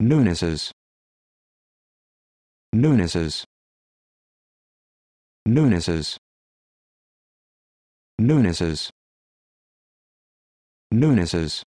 Nunises. Nunises. Nunises. Nunises. Nunises.